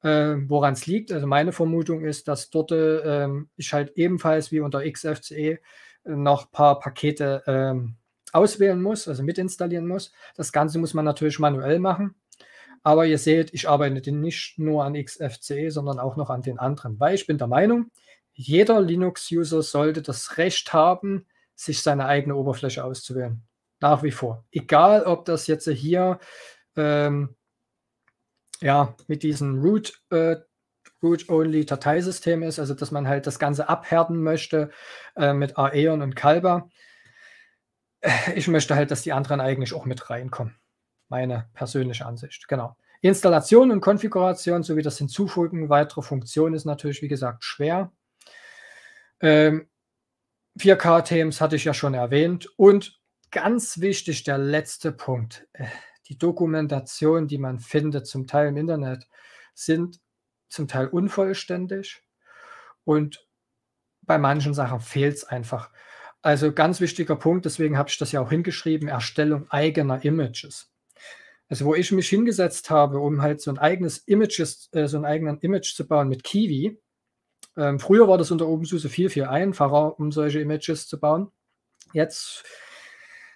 äh, woran es liegt. Also meine Vermutung ist, dass dort äh, ich halt ebenfalls wie unter XFCE äh, noch ein paar Pakete äh, auswählen muss, also mitinstallieren muss. Das Ganze muss man natürlich manuell machen. Aber ihr seht, ich arbeite nicht nur an XFCE, sondern auch noch an den anderen, weil ich bin der Meinung, jeder Linux-User sollte das Recht haben, sich seine eigene Oberfläche auszuwählen. Nach wie vor. Egal, ob das jetzt hier ähm, ja, mit diesem Root, äh, Root-Only-Dateisystem ist, also dass man halt das Ganze abhärten möchte äh, mit Aeon und Kalba. Äh, ich möchte halt, dass die anderen eigentlich auch mit reinkommen. Meine persönliche Ansicht, genau. Installation und Konfiguration sowie das Hinzufügen weiterer Funktionen ist natürlich, wie gesagt, schwer. Ähm, 4K-Themes hatte ich ja schon erwähnt. Und ganz wichtig, der letzte Punkt. Äh, die Dokumentation, die man findet, zum Teil im Internet, sind zum Teil unvollständig und bei manchen Sachen fehlt es einfach. Also ganz wichtiger Punkt, deswegen habe ich das ja auch hingeschrieben, Erstellung eigener Images. Also wo ich mich hingesetzt habe, um halt so ein eigenes Images, äh, so einen eigenen Image zu bauen mit Kiwi, ähm, früher war das unter OpenSUSE viel, viel einfacher, um solche Images zu bauen. Jetzt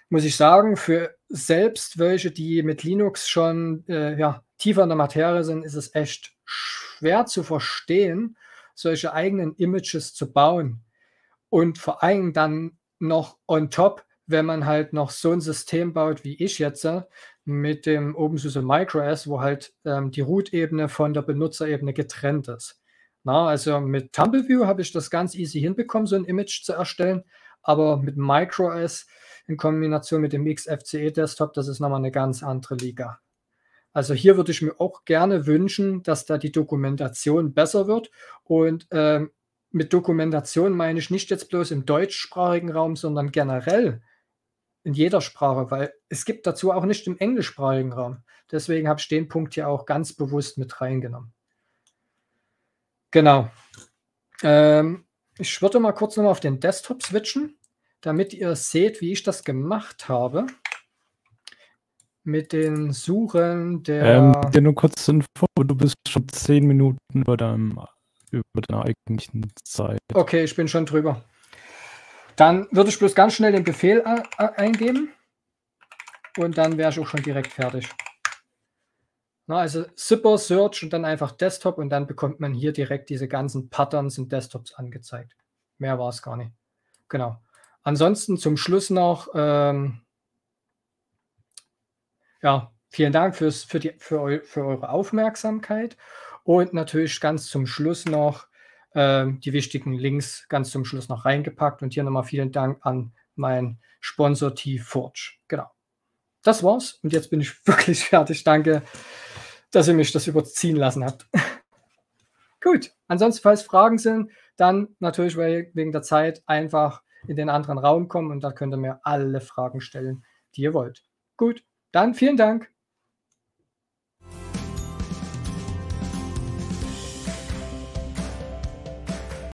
muss ich sagen, für selbst welche, die mit Linux schon äh, ja, tiefer in der Materie sind, ist es echt schwer zu verstehen, solche eigenen Images zu bauen. Und vor allem dann noch on top, wenn man halt noch so ein System baut wie ich jetzt äh, mit dem OpenSUSE Micro S, wo halt ähm, die Root-Ebene von der Benutzerebene getrennt ist. Na, also mit TumbleView habe ich das ganz easy hinbekommen, so ein Image zu erstellen. Aber mit MicroS in Kombination mit dem XFCE-Desktop, das ist nochmal eine ganz andere Liga. Also hier würde ich mir auch gerne wünschen, dass da die Dokumentation besser wird. Und ähm, mit Dokumentation meine ich nicht jetzt bloß im deutschsprachigen Raum, sondern generell in jeder Sprache, weil es gibt dazu auch nicht im englischsprachigen Raum. Deswegen habe ich den Punkt hier auch ganz bewusst mit reingenommen. Genau. Ähm, ich würde mal kurz nochmal auf den Desktop switchen, damit ihr seht, wie ich das gemacht habe. Mit den Suchen der. Ähm, dir nur kurz Info, du bist schon zehn Minuten über, deinem, über deiner eigentlichen Zeit. Okay, ich bin schon drüber. Dann würde ich bloß ganz schnell den Befehl eingeben und dann wäre ich auch schon direkt fertig. Ne, also Zipper, Search und dann einfach Desktop und dann bekommt man hier direkt diese ganzen Patterns und Desktops angezeigt. Mehr war es gar nicht. Genau. Ansonsten zum Schluss noch, ähm, ja, vielen Dank fürs, für, die, für, eu, für eure Aufmerksamkeit und natürlich ganz zum Schluss noch ähm, die wichtigen Links ganz zum Schluss noch reingepackt und hier nochmal vielen Dank an meinen Sponsor T-Forge. Genau. Das war's und jetzt bin ich wirklich fertig. Danke dass ihr mich das überziehen lassen habt. Gut, ansonsten, falls Fragen sind, dann natürlich wegen der Zeit einfach in den anderen Raum kommen und da könnt ihr mir alle Fragen stellen, die ihr wollt. Gut, dann vielen Dank.